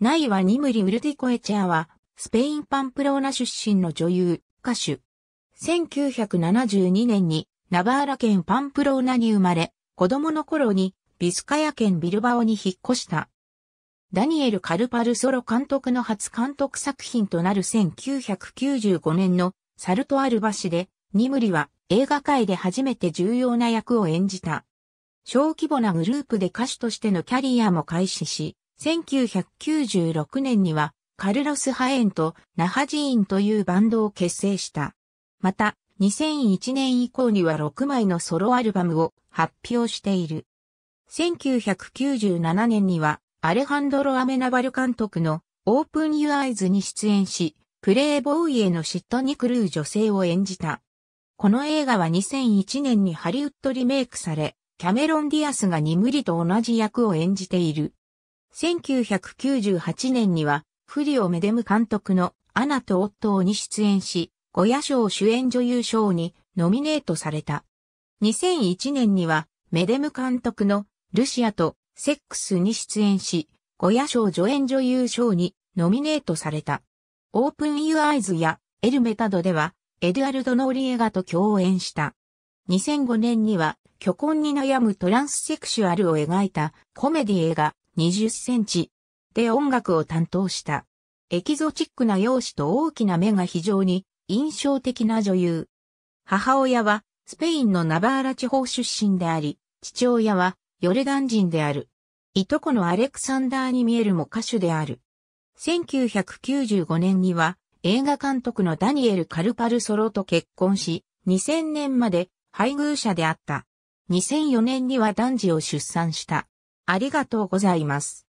ナイワ・ニムリ・ウルティコエチャアは、スペイン・パンプローナ出身の女優、歌手。1972年に、ナバーラ県パンプローナに生まれ、子供の頃に、ビスカヤ県ビルバオに引っ越した。ダニエル・カルパルソロ監督の初監督作品となる1995年のサルトアルバシで、ニムリは映画界で初めて重要な役を演じた。小規模なグループで歌手としてのキャリアも開始し、1996年にはカルロス・ハエンとナハジーンというバンドを結成した。また、2001年以降には6枚のソロアルバムを発表している。1997年にはアレハンドロ・アメナバル監督のオープン・ユアイズに出演し、プレイボーイへの嫉妬に狂う女性を演じた。この映画は2001年にハリウッドリメイクされ、キャメロン・ディアスがニムリと同じ役を演じている。1998年には、フリオ・メデム監督のアナとオットーに出演し、ゴヤ賞主演女優賞にノミネートされた。2001年には、メデム監督のルシアとセックスに出演し、ゴヤ賞助演女優賞にノミネートされた。オープン・ユアイズやエルメタドでは、エドゥアルド・ノーリエガと共演した。2005年には、虚婚に悩むトランスセクシュアルを描いたコメディ映画、20センチで音楽を担当した。エキゾチックな容姿と大きな目が非常に印象的な女優。母親はスペインのナバーラ地方出身であり、父親はヨルダン人である。いとこのアレクサンダーに見えるも歌手である。1995年には映画監督のダニエル・カルパルソロと結婚し、2000年まで配偶者であった。2004年には男児を出産した。ありがとうございます。